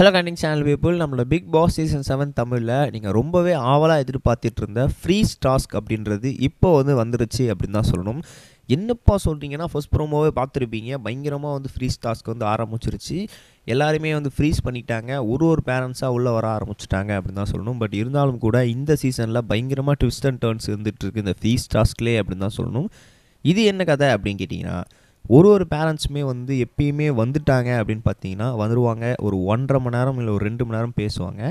hello கண்டிங் channel people நம்மளோட Bigg Boss season seven தமிழில் நீங்கள் ரொம்பவே ஆவலாக எதிர்பார்த்துட்டு இருந்த ஃப்ரீ டாஸ்க் அப்படின்றது இப்போ வந்து வந்துருச்சு அப்படின்னு தான் சொல்லணும் என்னப்பா சொல்கிறீங்கன்னா ஃபஸ்ட் ப்ரோமோவே பார்த்துருப்பீங்க பயங்கரமாக வந்து ஃப்ரீஸ் டாஸ்க் வந்து ஆரம்பிச்சிருச்சு எல்லாருமே வந்து ஃப்ரீஸ் பண்ணிட்டாங்க ஒரு ஒரு பேரண்ட்ஸாக உள்ளே வர ஆரம்பிச்சிட்டாங்க அப்படின்னு தான் சொல்லணும் பட் இருந்தாலும் கூட இந்த சீசனில் பயங்கரமாக ட்விஸ்ட் அண்ட் டேர்ன்ஸ் இருந்துகிட்ருக்கு இந்த ஃப்ரீஸ் டாஸ்க்லேயே அப்படின்னு தான் சொல்லணும் இது என்ன கதை அப்படின்னு கேட்டிங்கன்னா ஒரு ஒரு பேரண்ட்ஸுமே வந்து எப்பயுமே வந்துட்டாங்க அப்படின்னு பார்த்தீங்கன்னா வந்துடுவாங்க ஒரு ஒன்றரை மணி நேரம் இல்லை ஒரு ரெண்டு மணி நேரம் பேசுவாங்க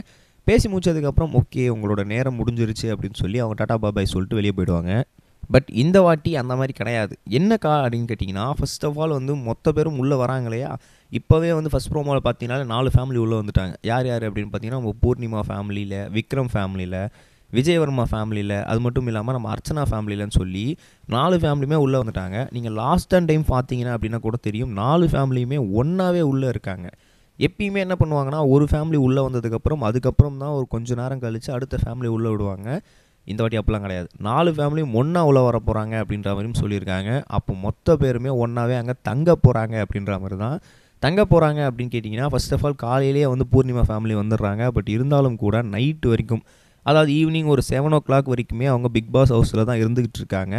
பேசி முடிச்சதுக்கப்புறம் ஓகே உங்களோட நேரம் முடிஞ்சிருச்சு அப்படின்னு சொல்லி அவங்க டாட்டா பாபாய் சொல்லிட்டு வெளியே போயிடுவாங்க பட் இந்த வாட்டி அந்த மாதிரி கிடையாது என்ன கா அப்படின்னு கேட்டிங்கன்னா ஃபஸ்ட் ஆஃப் ஆல் வந்து மொத்த பேரும் உள்ளே வராங்க இல்லையா இப்போவே வந்து ஃபஸ்ட் ப்ரோமோவில் பார்த்தீங்கன்னா நாலு ஃபேமிலி உள்ளே வந்துட்டாங்க யார் யார் அப்படின்னு பார்த்தீங்கன்னா பூர்ணிமா ஃபேமிலியில் விக்ரம் ஃபேமிலியில் விஜயவர்மா ஃபேமிலியில் அது மட்டும் இல்லாமல் நம்ம அர்ச்சனா ஃபேமிலியிலன்னு சொல்லி நாலு ஃபேமிலியுமே உள்ளே வந்துட்டாங்க நீங்கள் லாஸ்ட் அண்ட் டைம் பார்த்தீங்கன்னா அப்படின்னா கூட தெரியும் நாலு ஃபேமிலியுமே ஒன்றாவே உள்ளே இருக்காங்க எப்பயுமே என்ன பண்ணுவாங்கன்னா ஒரு ஃபேமிலி உள்ளே வந்ததுக்கப்புறம் அதுக்கப்புறம் தான் ஒரு கொஞ்ச நேரம் கழித்து அடுத்த ஃபேமிலி உள்ளே விடுவாங்க இந்த வாட்டி அப்படிலாம் கிடையாது நாலு ஃபேமிலியும் ஒன்றா உள்ள வர போகிறாங்க அப்படின்ற மாதிரியும் சொல்லியிருக்காங்க அப்போ மொத்த பேருமே ஒன்றாவே அங்கே தங்க போகிறாங்க அப்படின்ற மாதிரி தான் தங்க போகிறாங்க அப்படின்னு கேட்டிங்கன்னா ஃபஸ்ட் ஆஃப் ஆல் காலையிலேயே வந்து பூர்ணிமா ஃபேமிலி வந்துடுறாங்க பட் இருந்தாலும் கூட நைட்டு வரைக்கும் அதாவது ஈவினிங் ஒரு செவன் ஓ கிளாக் வரைக்குமே அவங்க பிக் பாஸ் ஹவுஸில் தான் இருந்துக்கிட்டு இருக்காங்க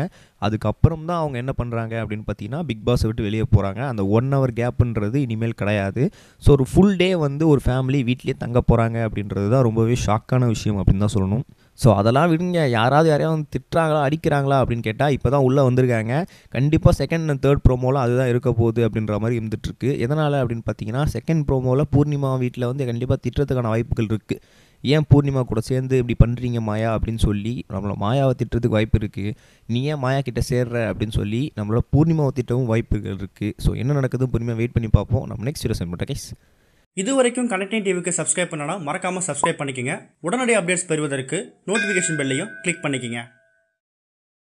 அதுக்கப்புறம் தான் அவங்க என்ன பண்ணுறாங்க அப்படின்னு பார்த்தீங்கன்னா பிக் பாஸை விட்டு வெளியே போகிறாங்க அந்த ஒன் ஹவர் கேப்புன்றது இனிமேல் கிடையாது ஸோ ஒரு ஃபுல் டே வந்து ஒரு ஃபேமிலி வீட்லேயே தங்க போகிறாங்க அப்படின்றது தான் ரொம்பவே ஷாக்கான விஷயம் அப்படின்னு தான் சொல்லணும் ஸோ அதெல்லாம் விடுங்க யாராவது யாரையும் வந்து திட்டுறாங்களா அடிக்கிறாங்களா அப்படின்னு கேட்டால் இப்போ தான் உள்ளே வந்திருக்காங்க கண்டிப்பாக செகண்ட் அண்ட் தேர்ட் ப்ரோமோவில் அதுதான் இருக்க போகுது அப்படின்ற மாதிரி இருந்துகிட்ருக்கு எதனால் அப்படின்னு பார்த்தீங்கன்னா செகண்ட் ப்ரோமோவில் பூர்ணிமா வீட்டில் வந்து கண்டிப்பாக திட்டுறதுக்கான வாய்ப்புகள் இருக்குது ஏன் பூர்ணிமா கூட சேர்ந்து இப்படி பண்ணுறீங்க மாயா அப்படின்னு சொல்லி நம்மளை மாயாவை திட்டுறதுக்கு வாய்ப்பு இருக்குது நீ ஏன் மாயா கிட்டே சேர்ற அப்படின்னு சொல்லி நம்மளோட பூர்ணிமாவை திட்டவும் வாய்ப்புகள் இருக்குது ஸோ என்ன நடக்குதுன்னு பூர்ணிமா வெயிட் பண்ணி பார்ப்போம் நம்ம நெக்ஸ்ட் வீடியோ சென்ட் பண்ணுறேன் கைஸ் இது வரைக்கும் கனெக்டிங் டிவிக்கு சப்ஸ்கிரைப் பண்ணலாம் மறக்காமல் சப்ஸ்கிரைப் பண்ணிக்கோங்க உடனடி அப்டேட்ஸ் பெறுவதற்கு நோட்டிஃபிகேஷன் பெல்லையும் கிளிக் பண்ணிக்கோங்க